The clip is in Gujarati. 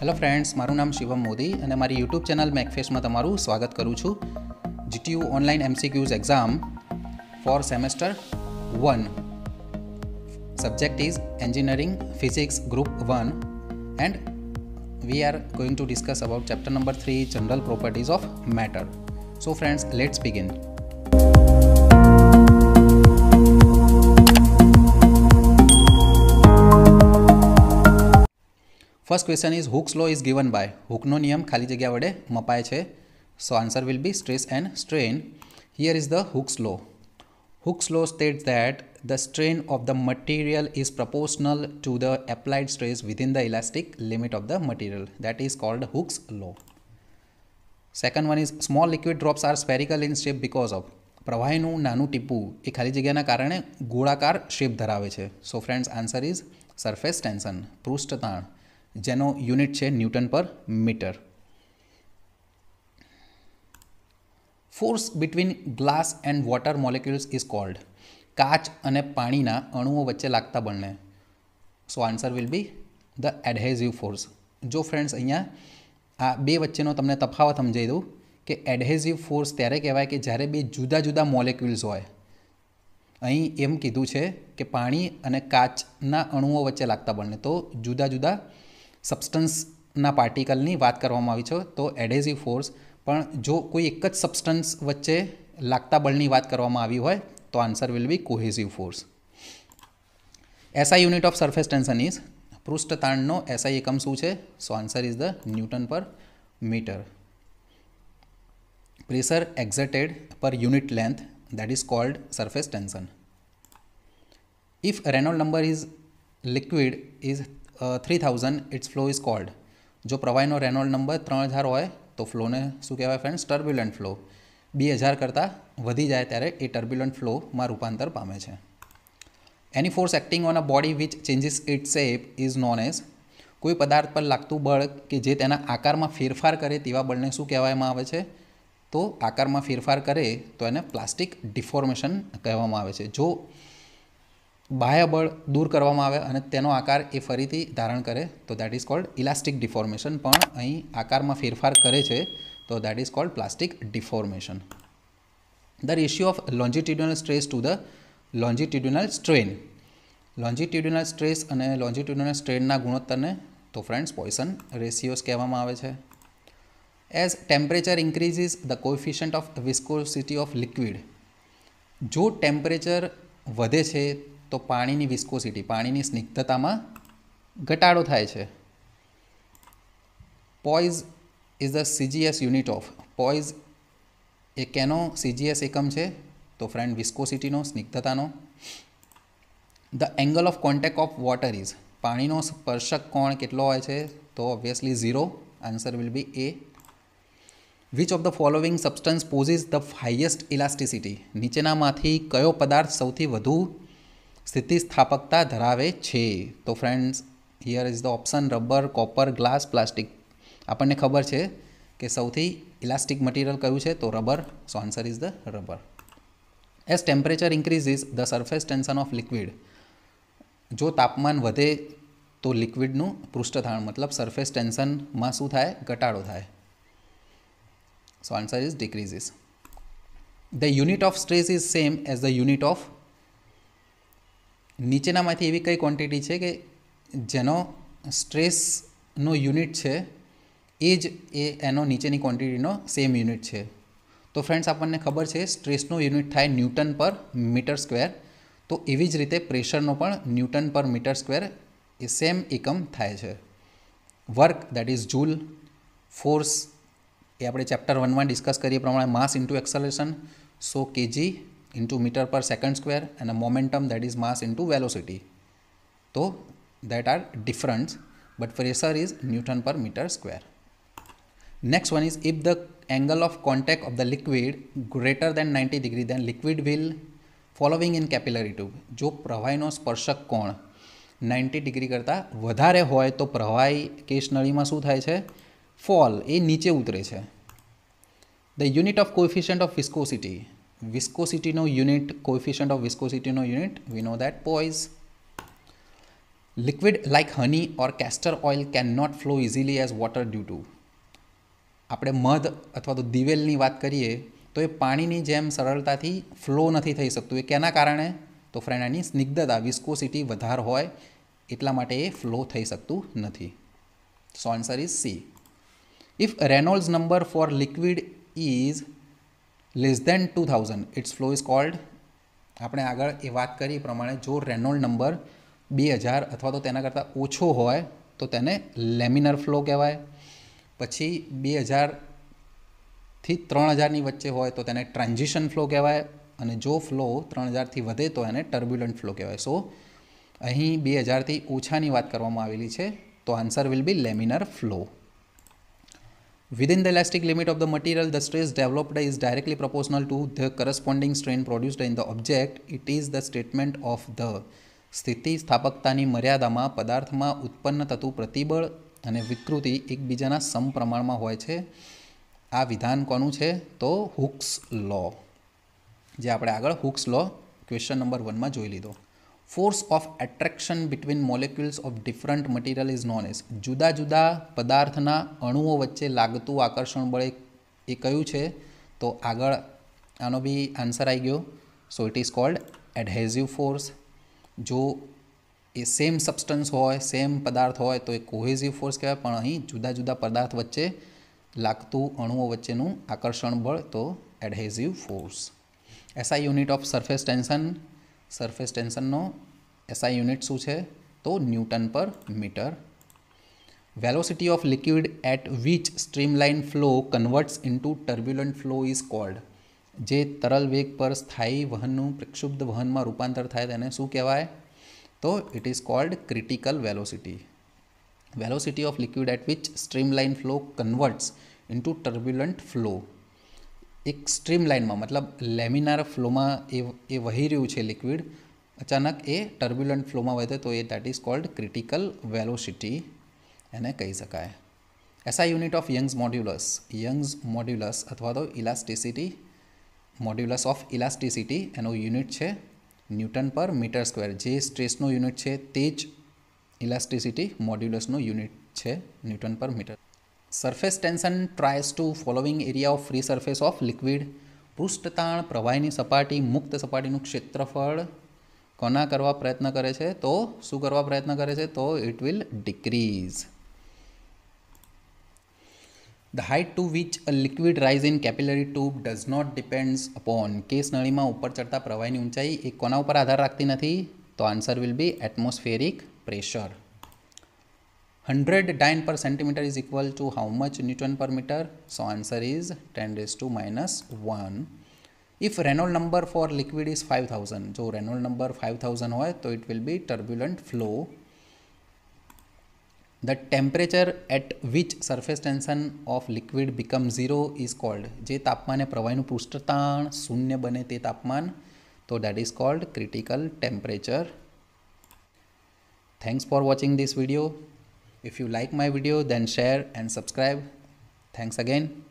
હેલો ફ્રેન્ડ્સ મારું નામ શિવમ મોદી અને મારી યુટ્યુબ ચેનલ મેકફેસમાં તમારું સ્વાગત કરું છું GTU online MCQs exam for semester one subject is engineering physics group one and we are going to discuss about chapter number three general properties of matter so friends let's begin first question is Hooke's law is given by હુકનો નિયમ ખાલી જગ્યા વડે મપાય છે so answer will be stress and strain here is the Hooke's law Hooke's law state that the strain of the material is proportional to the applied stress within the elastic limit of the material that is called Hooke's law second one is small liquid drops are spherical in shape because of પ્રવાહીનું નાનું ટીપું એ ખાલી જગ્યાના કારણે ગોળાકાર શેપ ધરાવે છે so friends answer is surface tension પૃષ્ઠતાણ જેનો યુનિટ છે newton per metre force between glass and water molecules is called કાચ અને પાણીના અણુઓ વચ્ચે લાગતા બળને so answer will be the adhesive force જો ફ્રેન્ડ્સ અહીંયા આ બે વચ્ચેનો તમને તફાવત સમજાઈ દઉં કે એડહેઝિવ ફોર્સ ત્યારે કહેવાય કે જ્યારે બે જુદા જુદા મોલેક્યુલ્સ હોય અહીં એમ કીધું છે કે પાણી અને કાચના અણુઓ વચ્ચે લાગતા બળને તો જુદા જુદા સબસ્ટન્સના પાર્ટિકલની વાત કરવામાં આવી છે તો એડેઝિવ ફોર્સ પણ જો કોઈ એક જ સબસ્ટન્સ વચ્ચે લાગતા બળની વાત કરવામાં આવી હોય તો answer will be cohesive force SI unit of surface tension is પૃષ્ઠતાણનો તાણનો એસઆઈ એકમ શું છે so answer is the newton per metre pressure exerted per unit length that is called surface tension if Reynold number is liquid is three thousand its flow is called જો પ્રવાહીનો રેનોલ્ડ નંબર ત્રણ હજાર હોય તો ફ્લોને શું કહેવાય ફ્રેન્ડ્સ ટર્બ્યુલન્ટ ફ્લો બે હજાર કરતાં વધી જાય ત્યારે એ ટર્બ્યુલન્ટ ફ્લોમાં રૂપાંતર પામે છે any force acting on a body which changes it shape is known as કોઈ પદાર્થ પર લાગતું બળ કે જે તેના આકારમાં ફેરફાર કરે તેવા બળને શું કહેવામાં આવે છે તો આકારમાં ફેરફાર કરે તો એને પ્લાસ્ટિક ડિફોર્મેશન કહેવામાં આવે છે જો બાહ્યબળ દૂર કરવામાં આવે અને તેનો આકાર એ ફરીથી ધારણ કરે તો that is called elastic deformation પણ અહીં આકારમાં ફેરફાર કરે છે તો that is called plastic deformation the ratio of longitudinal stress to the longitudinal strain longitudinal stress અને લોન્જિટ્યુડનલ સ્ટ્રેનના ગુણોત્તરને તો ફ્રેન્ડ્સ પોઈસન રેશિયોઝ કહેવામાં આવે છે as temperature increases the coefficient of viscosity of liquid જો ટેમ્પરેચર વધે છે તો પાણીની વિસ્કોસિટી પાણીની સ્નિગ્ધતામાં ઘટાડો થાય છે poise is the CGS unit of poise એ કેનો સીજીએસ એકમ છે તો ફ્રેન્ડ વિસ્કોસિટીનો સ્નિગ્ધતાનો the angle of contact of water is પાણીનો સ્પર્શક કોણ કેટલો હોય છે તો obviously zero answer will be a which of the following substance possesses the highest elasticity નીચેનામાંથી કયો પદાર્થ સૌથી વધુ સ્થિતિસ્થાપકતા ધરાવે છે તો friends here is the option rubber copper glass plastic આપણને ખબર છે કે સૌથી ઇલાસ્ટિક મટીરિયલ કયું છે તો rubber so answer is the rubber as temperature increases the surface tension of liquid જો તાપમાન વધે તો લિક્વિડનું પૃષ્ઠધારણ મતલબ સરફેસ ટેન્શનમાં શું થાય ઘટાડો થાય so answer is decreases the unit of stress is same as the unit of નીચેનામાંથી એવી કઈ ક્વોન્ટિટી છે કે જેનો સ્ટ્રેસનો યુનિટ છે એ જ એ એનો નીચેની ક્વોન્ટિટીનો સેમ યુનિટ છે તો ફ્રેન્ડ્સ આપણને ખબર છે સ્ટ્રેસનો યુનિટ થાય ન્યૂટન પર મીટર સ્ક્વેર તો એવી જ રીતે પ્રેશરનો પણ ન્યૂટન પર મીટર સ્ક્વેર એ સેમ એકમ થાય છે work that is joule force એ આપણે ચેપ્ટર વનમાં ડિસ્કસ કરીએ પ્રમાણે mass into acceleration so KG into meter per second square and a momentum that is mass into velocity. So that are different but pressure is Newton per meter square. Next one is if the angle of contact of the liquid greater than 90 degree then liquid will following in capillary tube જો પ્રવાહીનો સ્પર્શક કોણ નાઇન્ટી ડિગ્રી કરતાં વધારે હોય તો પ્રવાહી કેસ નળીમાં શું થાય છે ફોલ એ નીચે ઉતરે છે the unit of coefficient of viscosity viscosity no unit coefficient of viscosity no unit we know that poise liquid like honey or castor oil cannot flow easily as water due to આપણે મધ અથવા તો દિવેલની વાત કરીએ તો એ પાણીની જેમ સરળતાથી ફ્લો નથી થઈ શકતું એ કેના કારણે તો ફ્રેન્ડ એની સ્નિગ્ધતા વિસ્કોસિટી વધાર હોય એટલા માટે એ ફ્લો થઈ શકતું નથી so answer is C if Reynold number for liquid is less than two thousand its flow is called આપણે આગળ એ વાત કરી પ્રમાણે જો રેનોલ્ડ નંબર બે હજાર અથવા તો તેના કરતાં ઓછો હોય તો તેને લેમિનર ફ્લો કહેવાય પછી બે હજારથી ત્રણ હજારની વચ્ચે હોય તો તેને ટ્રાન્ઝિશન ફ્લો કહેવાય અને જો ફ્લો ત્રણ હજારથી વધે તો એને ટર્બ્યુલન્ટ ફ્લો કહેવાય સો અહીં બે હજારથી ઓછાની વાત કરવામાં આવેલી છે તો answer will be laminar flow Within the elastic limit of the material, the stress developed is directly proportional to the corresponding strain produced in the object. It is the statement of the સ્થિતિસ્થાપકતાની મર્યાદામાં પદાર્થમાં ઉત્પન્ન થતું પ્રતિબળ અને વિકૃતિ એકબીજાના સમપ્રમાણમાં હોય છે આ વિધાન કોનું છે તો હુક્સ લો જે આપણે આગળ હુક્સ લો ક્વેશ્ચન નંબર વનમાં જોઈ લીધો force of attraction between molecules of different material is known as જુદા જુદા પદાર્થના અણુઓ વચ્ચે લાગતું આકર્ષણ બળ એ કયું છે તો આગળ આનો બી આન્સર આવી ગયો so it is called adhesive force જો એ સેમ સબસ્ટન્સ હોય સેમ પદાર્થ હોય તો એ કોહેઝિવ ફોર્સ કહેવાય પણ અહીં જુદા જુદા પદાર્થ વચ્ચે લાગતું અણુઓ વચ્ચેનું આકર્ષણ બળ તો adhesive force SI unit of surface tension surface ટેન્શનનો એસઆઈ યુનિટ શું છે તો newton per metre velocity of liquid at which streamline flow converts into turbulent flow is called જે તરલ વેગ પર સ્થાયી વહનનું પ્રક્ષુબ્ધ વહનમાં રૂપાંતર થાય તેને શું કહેવાય તો it is called critical velocity velocity of liquid at which streamline flow converts into turbulent flow એક સ્ટ્રીમ લાઇનમાં મતલબ લેમિનાર ફ્લોમાં એ એ વહી રહ્યું છે લિક્વિડ અચાનક એ ટર્બ્યુલન્ટ ફ્લોમાં વધે તો એ that is called critical velocity એને કહી શકાય SI unit of Young's modulus Young's modulus અથવા તો ઇલાસ્ટિસિટી મોડ્યુલસ ઓફ ઇલાસ્ટિસિટી એનો યુનિટ છે ન્યૂટન પર મીટર સ્ક્વેર જે સ્ટ્રેસનું યુનિટ છે તે જ ઇલાસ્ટિસિટી મોડ્યુલસનો યુનિટ છે newton per metre surface tension tries to following area of free surface of liquid પૃષ્ઠતાણ પ્રવાહીની સપાટી મુક્ત સપાટીનું ક્ષેત્રફળ કોના કરવા પ્રયત્ન કરે છે તો શું કરવા પ્રયત્ન કરે છે તો it will decrease the height to which a liquid rise in capillary tube does not depends upon કેસ નળીમાં ઉપર ચડતા પ્રવાહીની ઊંચાઈ એ કોના ઉપર આધાર રાખતી નથી તો answer will be atmospheric pressure 100 dyne per centimeter is equal to how much newton per meter? So answer is 10 raised to minus 1. If Reynolds number for liquid is 5000, जो Reynolds number 5000 हो तो it will be turbulent flow. The temperature at which surface tension of liquid become zero is called. जे तापमान है प्रवाहीનું પૃષ્ઠતાણ શૂન્ય બને તે તાપમાન તો that is called critical temperature. Thanks for watching this video. If you like my video then share and subscribe. Thanks again.